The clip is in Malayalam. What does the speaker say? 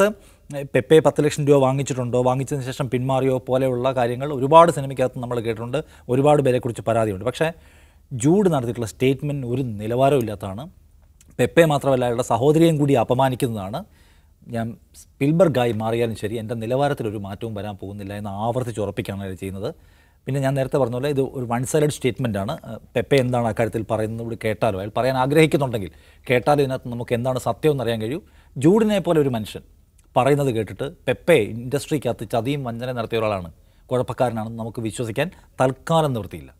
പുറത്ത് പെപ്പെ പത്ത് ലക്ഷം രൂപ വാങ്ങിച്ചിട്ടുണ്ടോ വാങ്ങിച്ചതിന് ശേഷം പിന്മാറിയോ പോലെയുള്ള കാര്യങ്ങൾ ഒരുപാട് സിനിമയ്ക്കകത്ത് നമ്മൾ കേട്ടിട്ടുണ്ട് ഒരുപാട് പേരെക്കുറിച്ച് പരാതിയുണ്ട് പക്ഷേ ജൂഡ് നടത്തിയിട്ടുള്ള സ്റ്റേറ്റ്മെൻറ്റ് ഒരു നിലവാരമില്ലാത്തതാണ് പെപ്പെ മാത്രമല്ല അയാളുടെ സഹോദരിയും കൂടി അപമാനിക്കുന്നതാണ് ഞാൻ സ്പിൽബർഗായി മാറിയാലും ശരി എൻ്റെ നിലവാരത്തിൽ ഒരു മാറ്റവും വരാൻ പോകുന്നില്ല എന്ന് ആവർത്തിച്ച് ഉറപ്പിക്കുകയാണ് അയാൾ ചെയ്യുന്നത് പിന്നെ ഞാൻ നേരത്തെ പറഞ്ഞ പോലെ ഇത് ഒരു വൺ സൈഡഡ് സ്റ്റേറ്റ്മെൻറ്റാണ് പെപ്പെ എന്താണ് അക്കാര്യത്തിൽ പറയുന്നത് കൂടി കേട്ടാലോ അയാൾ പറയാൻ ആഗ്രഹിക്കുന്നുണ്ടെങ്കിൽ കേട്ടാലും ഇതിനകത്ത് നമുക്ക് എന്താണ് സത്യം എന്നറിയാൻ കഴിയൂ ജൂഡിനെ പോലെ ഒരു മനുഷ്യൻ പറയുന്നത് കേട്ടിട്ട് പെപ്പെ ഇൻഡസ്ട്രിക്കകത്ത് ചതിയും വഞ്ചന നടത്തിയ ഒരാളാണ് കുഴപ്പക്കാരനാണെന്ന് നമുക്ക് വിശ്വസിക്കാൻ തൽക്കാലം നിവൃത്തിയില്ല